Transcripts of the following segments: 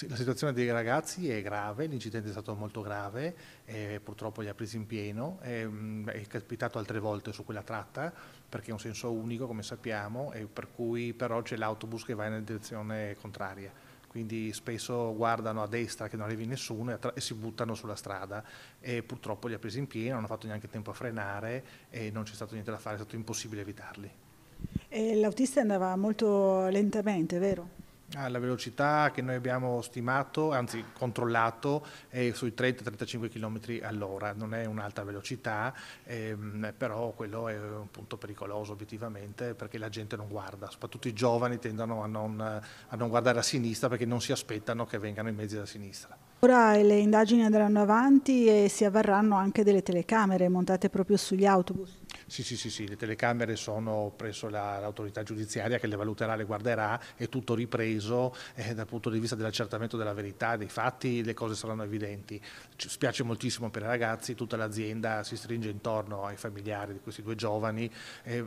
Sì, la situazione dei ragazzi è grave, l'incidente è stato molto grave, eh, purtroppo li ha presi in pieno, eh, è capitato altre volte su quella tratta perché è un senso unico come sappiamo e per cui però c'è l'autobus che va in direzione contraria. Quindi spesso guardano a destra che non arrivi nessuno e, si buttano sulla strada e purtroppo li ha presi in pieno, non hanno fatto neanche tempo a frenare e non c'è stato niente da fare, è stato impossibile evitarli. l'autista andava molto lentamente, vero? alla velocità che noi abbiamo stimato, anzi controllato, è sui 30-35 km all'ora, non è un'alta velocità, ehm, però quello è un punto pericoloso obiettivamente perché la gente non guarda, soprattutto i giovani tendono a non, a non guardare a sinistra perché non si aspettano che vengano i mezzi da sinistra. Ora le indagini andranno avanti e si avverranno anche delle telecamere montate proprio sugli autobus. Sì, sì, sì, sì, le telecamere sono presso l'autorità la, giudiziaria che le valuterà, le guarderà, è tutto ripreso eh, dal punto di vista dell'accertamento della verità, dei fatti, le cose saranno evidenti. Ci spiace moltissimo per i ragazzi, tutta l'azienda si stringe intorno ai familiari di questi due giovani, eh,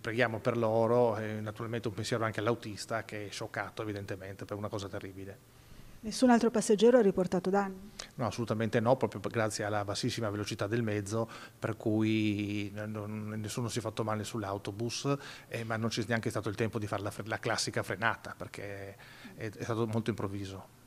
preghiamo per loro, eh, naturalmente un pensiero anche all'autista che è scioccato evidentemente per una cosa terribile. Nessun altro passeggero ha riportato danni? No, assolutamente no, proprio grazie alla bassissima velocità del mezzo, per cui nessuno si è fatto male sull'autobus, eh, ma non c'è neanche stato il tempo di fare la, la classica frenata, perché è, è stato molto improvviso.